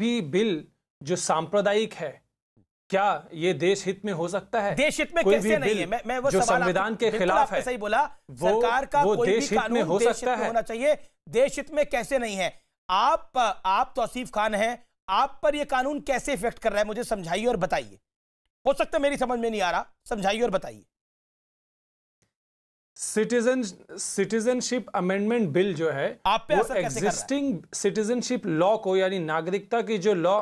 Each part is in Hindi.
भी बिल जो सांप्रदायिक है क्या ये देश हित में हो सकता है देश हित में कैसे नहीं है मैं, मैं वो जो संविधान के खिलाफ है सही बोला वो, सरकार का वो कोई देश भी कानून में हो सकता है होना चाहिए देश हित में कैसे नहीं है आप आप तौसीफ तो खान हैं आप पर यह कानून कैसे इफेक्ट कर रहा है मुझे समझाइए और बताइए हो सकता है मेरी समझ में नहीं आ रहा समझाइए और बताइए सिटीजन सिटीजनशिप अमेंडमेंट बिल जो है आप पे वो एग्जिस्टिंग सिटीजनशिप लॉ को यानी नागरिकता की जो लॉ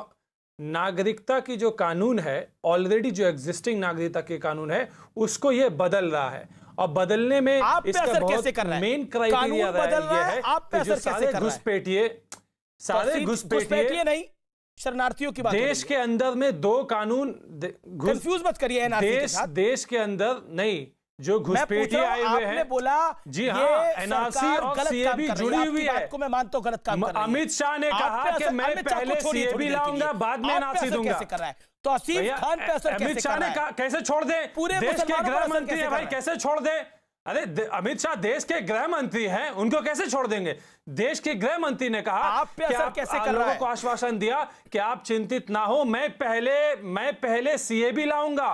नागरिकता की जो कानून है ऑलरेडी जो एग्जिस्टिंग नागरिकता के कानून है उसको ये बदल रहा है और बदलने में आप इसका असर कैसे कर रहा है मेन क्राइटेरिया बदल रहा है, आप पे असर कैसे कर घुसपैठिए सारे घुसपैठिए नहीं शरणार्थियों की बात देश के अंदर में दो कानून कंफ्यूज मत करिए देश के अंदर नहीं जो घुसपैठिए आए हुए हैं बोला जी हाँ एनआरसी और सीएबी जुड़ी हुई है आपको मैं मानता हूँ गलत काम कर अमित शाह ने कहा कि मैं पहले सीएबी लाऊंगा बाद में एनआरसी दूंगा कैसे कर रहा है तो आसिफ खान पे असर अमित शाह ने कहा कैसे छोड़ दे पूरे देश के गृह मंत्री है भाई कैसे छोड़ दे अरे अमित शाह देश के गृह मंत्री हैं उनको कैसे छोड़ देंगे देश के गृह मंत्री ने कहा आप पे कि आप कैसे कर लोगों को आश्वासन दिया कि आप चिंतित ना हो मैं पहले मैं पहले सीएबी लाऊंगा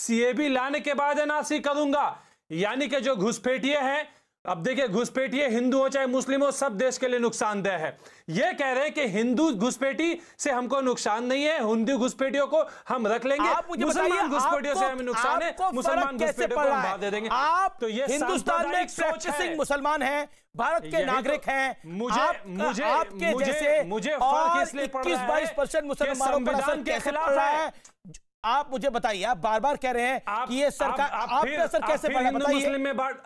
सीएबी लाने के बाद एनआरसी करूंगा यानी कि जो घुसपैठिए हैं अब देखिए घुसपैठिए हिंदू हो चाहे मुस्लिम हो सब देश के लिए नुकसानदेह है यह कह रहे हैं कि हिंदू घुसपेटी से हमको नुकसान नहीं है हिंदू घुसपेटियों को हम रख लेंगे मुसलमान घुसपेटियों से हमें नुकसान है मुसलमान घुसपैठियों को हम दे देंगे आप तो ये हिंदुस्तान में एक प्रैक्टिसिंग मुसलमान है भारत के तो नागरिक हैं मुझे आप, मुझे आपके मुझे, जैसे मुझे और इक्कीस 22 परसेंट मुसलमानों के खिलाफ है आप मुझे बताइए आप बार बार कह रहे हैं आप, कि ये सरकार आप, आप, आप पे असर कैसे पड़ा मुस्लिम में बार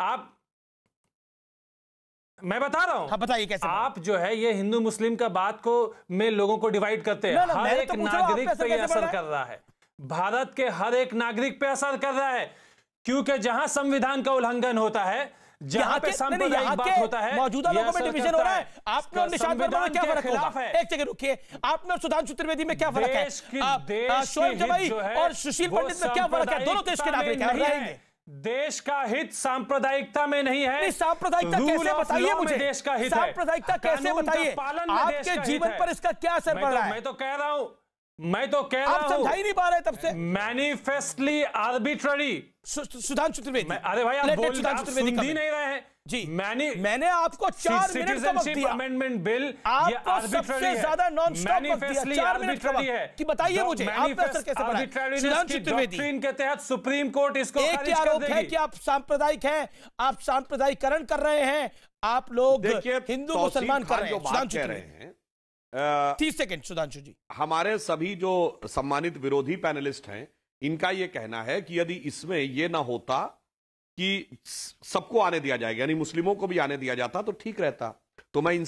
आप मैं बता रहा हूं हाँ बताइए कैसे आप जो है ये हिंदू मुस्लिम का बात को में लोगों को डिवाइड करते हैं हर एक तो नागरिक पे असर कर रहा है भारत के हर एक नागरिक पे असर कर रहा है क्योंकि जहां संविधान का उल्लंघन होता है जहां पे होता मौजूदा लोगों में डिवीजन हो रहा है आपने और निशांत वर्मा में क्या फर्क होगा एक जगह रुकिए आपने और सुधांशु त्रिवेदी में क्या फर्क है शोएब और सुशील पंडित में क्या फर्क है दोनों देश के नागरिक हैं देश का हित सांप्रदायिकता में नहीं है सांप्रदायिकता कैसे बताइए मुझे देश का हित सांप्रदायिकता कैसे बताइए आपके जीवन पर इसका क्या असर पड़ तो- रहा है मैं तो कह रहा हूं मैं तो कह रहा हूं समझा ही नहीं पा रहे तब से मैनिफेस्टली आर्बिट्ररी सुधांशु त्रिवेदी अरे भाई आप बोल सुधांशु त्रिवेदी नहीं रहे हैं जी मैंने मैंने आपको चार मिनट का वक्त दिया अमेंडमेंट बिल आपको सबसे ज्यादा नॉन स्टॉप वक्त दिया चार मिनट का है कि बताइए मुझे आप असर कैसे पड़ा है सुधान के तहत सुप्रीम कोर्ट इसको एक ही आरोप है कि आप सांप्रदायिक हैं आप सांप्रदायिकरण कर रहे हैं आप लोग हिंदू मुसलमान कर रहे हैं तीस सेकेंड सुधांशु जी हमारे सभी जो सम्मानित विरोधी पैनलिस्ट हैं इनका यह कहना है कि यदि इसमें यह ना होता कि सबको आने दिया जाएगा यानी मुस्लिमों को भी आने दिया जाता तो ठीक रहता तो मैं इन